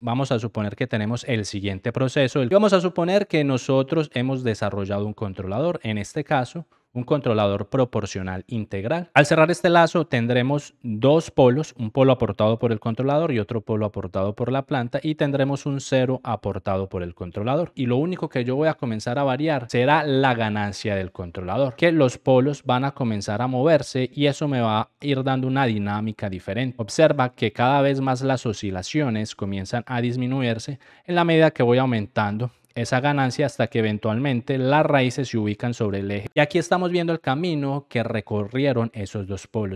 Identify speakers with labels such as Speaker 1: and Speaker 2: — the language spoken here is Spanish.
Speaker 1: Vamos a suponer que tenemos el siguiente proceso. Vamos a suponer que nosotros hemos desarrollado un controlador. En este caso, un controlador proporcional integral. Al cerrar este lazo tendremos dos polos, un polo aportado por el controlador y otro polo aportado por la planta y tendremos un cero aportado por el controlador. Y lo único que yo voy a comenzar a variar será la ganancia del controlador, que los polos van a comenzar a moverse y eso me va a ir dando una dinámica diferente. Observa que cada vez más las oscilaciones comienzan a disminuirse en la medida que voy aumentando esa ganancia hasta que eventualmente las raíces se ubican sobre el eje. Y aquí estamos viendo el camino que recorrieron esos dos polos.